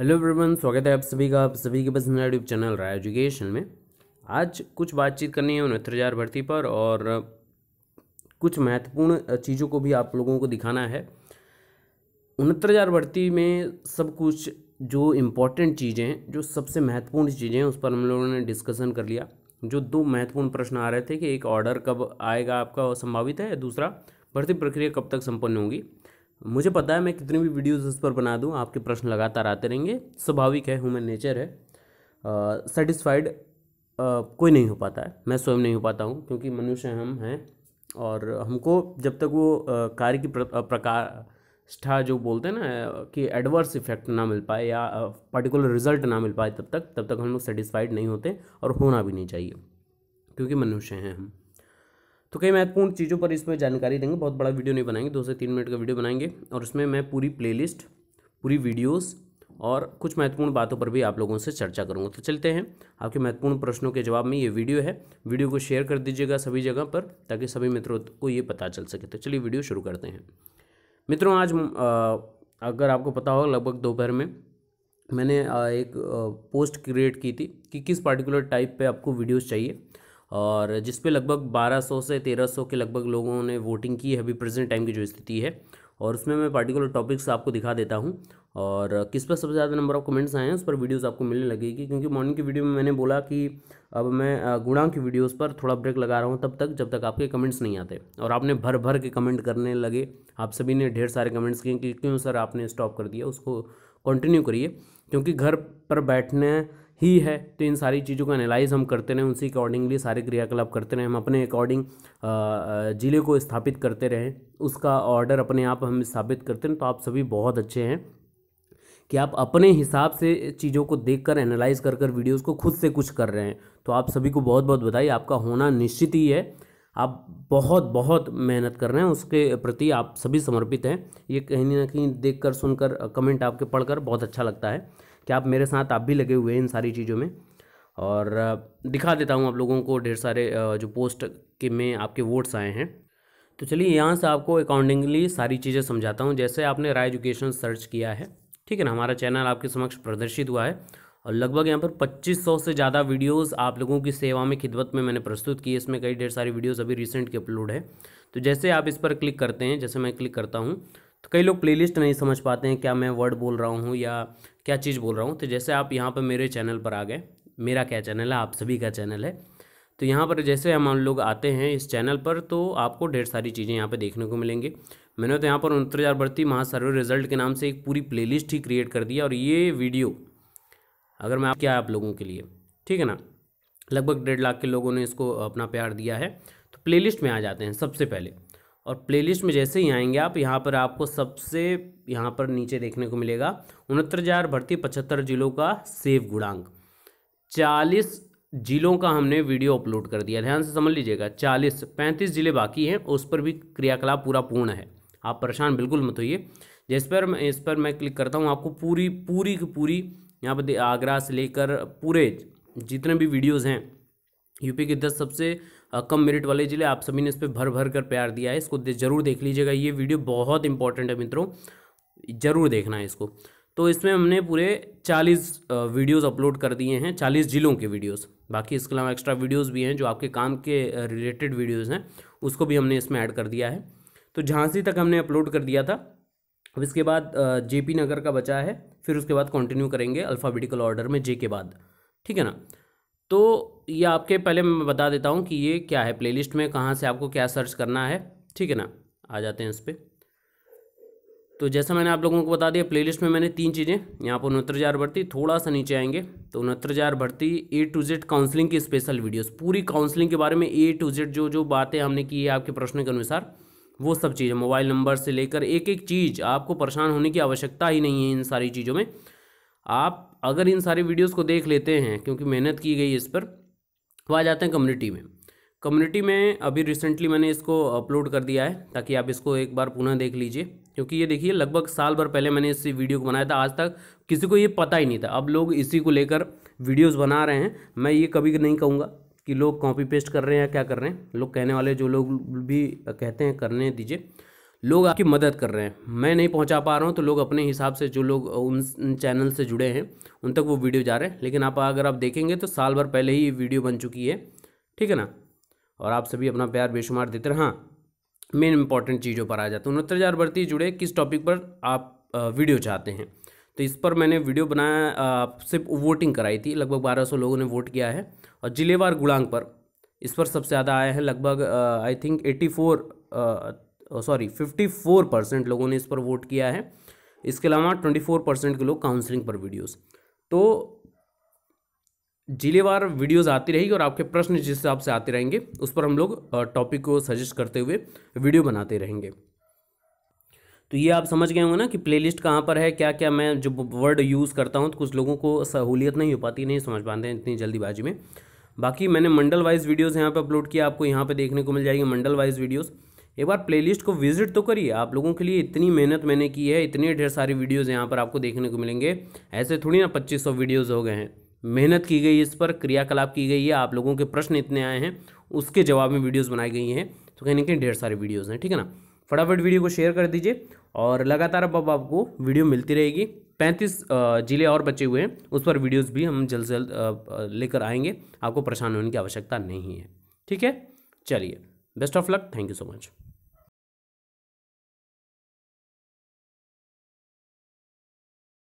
hello everyone स्वागत है आप सभी का आप सभी के पसंद यूट्यूब चैनल राय एजुकेशन में आज कुछ बातचीत करनी है उनहत्तर हज़ार भर्ती पर और कुछ महत्वपूर्ण चीज़ों को भी आप लोगों को दिखाना है उनहत्तर हज़ार भर्ती में सब कुछ जो इम्पोर्टेंट चीज़ें जो सबसे महत्वपूर्ण चीज़ें हैं उस पर हम लोगों ने डिस्कशन कर लिया जो दो महत्वपूर्ण प्रश्न आ रहे थे कि एक ऑर्डर कब आएगा आपका संभावित है दूसरा भर्ती प्रक्रिया कब तक संपन्न होगी मुझे पता है मैं कितनी भी वीडियोस इस पर बना दूं आपके प्रश्न लगातार आते रहेंगे स्वाभाविक है ह्यूमन नेचर है सेटिस्फाइड कोई नहीं हो पाता है मैं स्वयं नहीं हो पाता हूँ क्योंकि मनुष्य हम हैं और हमको जब तक वो कार्य की प्रकाष्ठा जो बोलते हैं ना कि एडवर्स इफेक्ट ना मिल पाए या पर्टिकुलर रिजल्ट ना मिल पाए तब तक तब तक हम लोग सेटिस्फाइड नहीं होते और होना भी नहीं चाहिए क्योंकि मनुष्य हैं हम तो कई महत्वपूर्ण चीज़ों पर इसमें जानकारी देंगे बहुत बड़ा वीडियो नहीं बनाएंगे दो से तीन मिनट का वीडियो बनाएंगे और उसमें मैं पूरी प्लेलिस्ट पूरी वीडियोस और कुछ महत्वपूर्ण बातों पर भी आप लोगों से चर्चा करूँगा तो चलते हैं आपके महत्वपूर्ण प्रश्नों के जवाब में ये वीडियो है वीडियो को शेयर कर दीजिएगा सभी जगह पर ताकि सभी मित्रों को ये पता चल सके तो चलिए वीडियो शुरू करते हैं मित्रों आज अगर आपको पता होगा लगभग दोपहर में मैंने एक पोस्ट क्रिएट की थी कि किस पार्टिकुलर टाइप पे आपको वीडियोस चाहिए और जिस पे लगभग 1200 से 1300 के लगभग लोगों ने वोटिंग की है अभी प्रेजेंट टाइम की जो स्थिति है और उसमें मैं पर्टिकुलर टॉपिक्स आपको दिखा देता हूँ और किस पर सबसे ज़्यादा नंबर ऑफ कमेंट्स आए हैं उस पर वीडियोस आपको मिलने लगेगी क्योंकि मॉर्निंग की वीडियो में मैंने बोला कि अब मैं गुणा की वीडियोस पर थोड़ा ब्रेक लगा रहा हूँ तब तक जब तक आपके कमेंट्स नहीं आते और आपने भर भर के कमेंट करने लगे आप सभी ने ढेर सारे कमेंट्स किए कि क्यों सर आपने स्टॉप कर दिया उसको कंटिन्यू करिए क्योंकि घर पर बैठने ही है तो इन सारी चीज़ों को एनालाइज हम करते रहें उसी अकॉर्डिंगली सारे क्रियाकलाप करते रहें हम अपने अकॉर्डिंग ज़िले को स्थापित करते रहें उसका ऑर्डर अपने आप हम स्थापित करते रहें तो आप सभी बहुत अच्छे हैं कि आप अपने हिसाब से चीज़ों को देख कर एनालाइज कर कर वीडियोज़ को खुद से कुछ कर रहे हैं तो आप सभी को बहुत बहुत बधाई आपका होना निश्चित ही है आप बहुत बहुत मेहनत कर रहे हैं उसके प्रति आप सभी समर्पित हैं ये कहीं ना कहीं देख कर सुनकर कमेंट आपके पढ़कर बहुत अच्छा लगता है कि आप मेरे साथ आप भी लगे हुए हैं इन सारी चीज़ों में और दिखा देता हूँ आप लोगों को ढेर सारे जो पोस्ट के में आपके वोट्स आए हैं तो चलिए यहाँ से आपको अकॉर्डिंगली सारी चीज़ें समझाता हूँ जैसे आपने राय एजुकेशन सर्च किया है ठीक है ना हमारा चैनल आपके समक्ष प्रदर्शित हुआ है और लगभग यहाँ पर 2500 से ज़्यादा वीडियोस आप लोगों की सेवा में खिदमत में मैंने प्रस्तुत की इसमें कई ढेर सारी वीडियोस अभी रिसेंट के अपलोड है तो जैसे आप इस पर क्लिक करते हैं जैसे मैं क्लिक करता हूँ तो कई लोग प्लेलिस्ट नहीं समझ पाते हैं क्या मैं वर्ड बोल रहा हूँ या क्या चीज़ बोल रहा हूँ तो जैसे आप यहाँ पर मेरे चैनल पर आ गए मेरा क्या चैनल है आप सभी का चैनल है तो यहाँ पर जैसे हम लोग आते हैं इस चैनल पर तो आपको ढेर सारी चीज़ें यहाँ पर देखने को मिलेंगी मैंने तो यहाँ पर उनतीस हज़ार भर्ती महासर्वे रिजल्ट के नाम से एक पूरी प्लेलिस्ट ही क्रिएट कर दिया और ये वीडियो अगर मैं आप क्या आप लोगों के लिए ठीक है ना लगभग डेढ़ लाख के लोगों ने इसको अपना प्यार दिया है तो प्लेलिस्ट में आ जाते हैं सबसे पहले और प्लेलिस्ट में जैसे ही आएंगे आप यहाँ पर आपको सबसे यहाँ पर नीचे देखने को मिलेगा उनहत्तर हज़ार भर्ती पचहत्तर जिलों का सेव गुणांक चालीस जिलों का हमने वीडियो अपलोड कर दिया ध्यान से समझ लीजिएगा चालीस पैंतीस जिले बाकी हैं उस पर भी क्रियाकलाप पूरा पूर्ण है आप परेशान बिल्कुल मत होइए जिस पर मैं इस पर मैं क्लिक करता हूँ आपको पूरी पूरी की पूरी यहाँ पर आगरा से लेकर पूरे जितने भी वीडियोज़ हैं यूपी के दस सबसे कम मेरिट वाले ज़िले आप सभी ने इस पर भर भर कर प्यार दिया है इसको ज़रूर देख लीजिएगा ये वीडियो बहुत इंपॉर्टेंट है मित्रों ज़रूर देखना है इसको तो इसमें हमने पूरे चालीस वीडियोस अपलोड कर दिए हैं चालीस ज़िलों के वीडियोस बाकी इसके अलावा एक्स्ट्रा वीडियोस भी हैं जो आपके काम के रिलेटेड वीडियोस हैं उसको भी हमने इसमें ऐड कर दिया है तो झांसी तक हमने अपलोड कर दिया था अब इसके बाद जेपी नगर का बचा है फिर उसके बाद कंटिन्यू करेंगे अल्फ़ाबेटिकल ऑर्डर में जे के बाद ठीक है ना तो ये आपके पहले मैं बता देता हूँ कि ये क्या है प्लेलिस्ट में कहाँ से आपको क्या सर्च करना है ठीक है ना आ जाते हैं इस पर तो जैसा मैंने आप लोगों को बता दिया प्लेलिस्ट में मैंने तीन चीज़ें यहाँ पर उनहत्तर हज़ार भर्ती थोड़ा सा नीचे आएंगे तो उनहत्तर हज़ार भर्ती ए टू जेड काउंसलिंग की स्पेशल वीडियोस पूरी काउंसलिंग के बारे में ए टू जेड जो जो बातें हमने की है आपके प्रश्न के अनुसार वो सब चीज़ मोबाइल नंबर से लेकर एक एक चीज़ आपको परेशान होने की आवश्यकता ही नहीं है इन सारी चीज़ों में आप अगर इन सारी वीडियोस को देख लेते हैं क्योंकि मेहनत की गई इस पर वो आ जाते हैं कम्युनिटी में कम्युनिटी में अभी रिसेंटली मैंने इसको अपलोड कर दिया है ताकि आप इसको एक बार पुनः देख लीजिए क्योंकि ये देखिए लगभग साल भर पहले मैंने इस वीडियो को बनाया था आज तक किसी को ये पता ही नहीं था अब लोग इसी को लेकर वीडियोस बना रहे हैं मैं ये कभी नहीं कहूँगा कि लोग कॉपी पेस्ट कर रहे हैं या क्या कर रहे हैं लोग कहने वाले जो लोग भी कहते हैं करने दीजिए लोग आपकी मदद कर रहे हैं मैं नहीं पहुंचा पा रहा हूं तो लोग अपने हिसाब से जो लोग उन चैनल से जुड़े हैं उन तक वो वीडियो जा रहे हैं लेकिन आप अगर आप देखेंगे तो साल भर पहले ही वीडियो बन चुकी है ठीक है ना और आप सभी अपना प्यार बेशुमार देते रहे हाँ मेन इंपॉर्टेंट चीज़ों पर आ जाते हैं उनहत्तर हज़ार भर्ती जुड़े किस टॉपिक पर आप वीडियो चाहते हैं तो इस पर मैंने वीडियो बनाया सिर्फ वोटिंग कराई थी लगभग 1200 लोगों ने वोट किया है और जिलेवार गुड़ांग पर इस पर सबसे ज़्यादा आए हैं लगभग I think 84 sorry four percent लोगों ने इस पर वोट किया है इसके अलावा 24 परसेंट के लोग काउंसलिंग पर वीडियोस तो जिलेवार वीडियोस आती रहेगी और आपके प्रश्न जिस हिसाब से आते रहेंगे उस पर हम लोग टॉपिक को सजेस्ट करते हुए वीडियो बनाते रहेंगे तो ये आप समझ गए होंगे ना कि प्लेलिस्ट कहाँ पर है क्या क्या मैं जो वर्ड यूज़ करता हूँ तो कुछ लोगों को सहूलियत नहीं हो पाती नहीं समझ पाते हैं इतनी जल्दीबाजी में बाकी मैंने मंडल वाइज वीडियोज़ यहाँ पर अपलोड किया आपको यहाँ पर देखने को मिल जाएगी मंडल वाइज वीडियोज़ एक बार प्लेलिस्ट को विजिट तो करिए आप लोगों के लिए इतनी मेहनत मैंने की है इतने ढेर सारी वीडियोज़ यहाँ पर आपको देखने को मिलेंगे ऐसे थोड़ी ना पच्चीस सौ वीडियोज़ हो गए हैं मेहनत की गई इस पर क्रियाकलाप की गई है आप लोगों के प्रश्न इतने आए हैं उसके जवाब में वीडियोज़ बनाई गई हैं तो कहीं ना कहीं ढेर सारी वीडियोज़ हैं ठीक है ना फटाफट वीडियो को शेयर कर दीजिए और लगातार अब आपको वीडियो मिलती रहेगी पैंतीस जिले और बचे हुए हैं उस पर वीडियोस भी हम जल्द से जल्द लेकर आएंगे आपको परेशान होने की आवश्यकता नहीं है ठीक है चलिए best of luck thank you so much